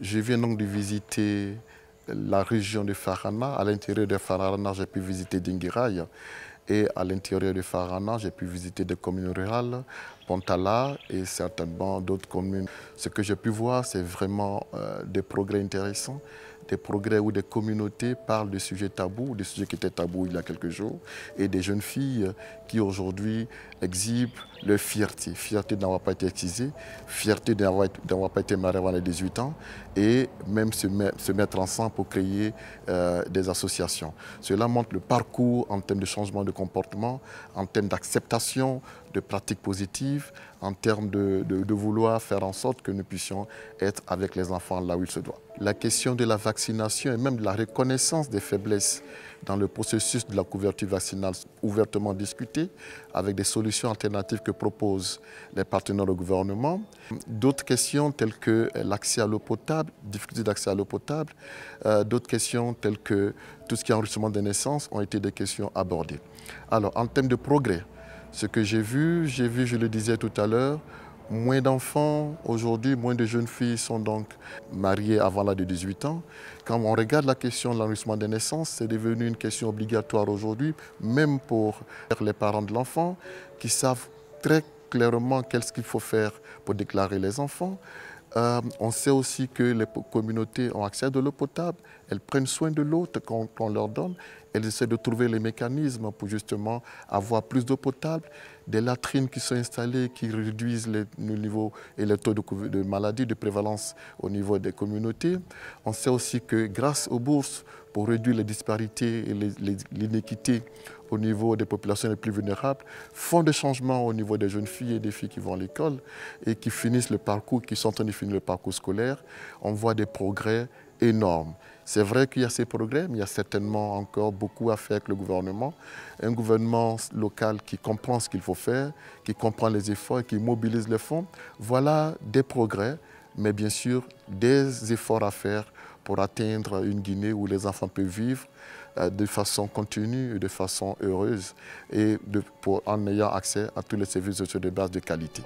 Je viens donc de visiter la région de Farana. À l'intérieur de Farana, j'ai pu visiter Dingiraï. Et à l'intérieur de Farana, j'ai pu visiter des communes rurales, Pontala et certainement d'autres communes. Ce que j'ai pu voir, c'est vraiment euh, des progrès intéressants des progrès où des communautés parlent de sujets tabous, des sujets qui étaient tabous il y a quelques jours, et des jeunes filles qui aujourd'hui exhibent leur fierté, fierté d'avoir pas été excisée, fierté d'avoir pas été mariée avant les 18 ans, et même se, mettre ensemble pour créer euh, des associations. Cela montre le parcours en termes de changement de comportement, en termes d'acceptation de pratiques positives, en termes de, vouloir faire en sorte que nous puissions être avec les enfants là où il se doit. La question de la vaccination et même de la reconnaissance des faiblesses dans le processus de la couverture vaccinale ouvertement discutée, avec des solutions alternatives que proposent les partenaires au gouvernement. D'autres questions telles que euh, l'accès à l'eau potable, difficulté d'accès à l'eau potable, euh, d'autres questions telles que tout ce qui est enrichissement des naissances ont été des questions abordées. Alors, en termes de progrès, ce que j'ai vu, j'ai vu, je le disais tout à l'heure, moins d'enfants aujourd'hui, moins de jeunes filles sont donc mariées avant l'âge de 18 ans. Quand on regarde la question de l'enrichissement des naissances, c'est devenu une question obligatoire aujourd'hui, même pour les parents de l'enfant, qui savent très clairement qu'est-ce qu'il faut faire pour déclarer les enfants. Euh, on sait aussi que les communautés ont accès à de l'eau potable, elles prennent soin de l'autre qu'on leur donne. Elles essaient de trouver les mécanismes pour justement avoir plus d'eau potable, des latrines qui sont installées, qui réduisent le niveau et le taux de, de de prévalence au niveau des communautés. On sait aussi que grâce aux bourses, pour réduire les disparités et l'inéquité au niveau des populations les plus vulnérables, font des changements au niveau des jeunes filles et des filles qui vont à l'école et qui finissent le parcours, qui sont en train de finir le parcours scolaire. On voit des progrès énorme. C'est vrai qu'il y a ces progrès, mais il y a certainement encore beaucoup à faire avec le gouvernement. Un gouvernement local qui comprend ce qu'il faut faire, qui comprend les efforts et qui mobilise les fonds. Voilà des progrès, mais bien sûr des efforts à faire pour atteindre une Guinée où les enfants peuvent vivre euh, de façon continue, et de façon heureuse et pour, en ayant accès à tous les services sociaux de base de qualité.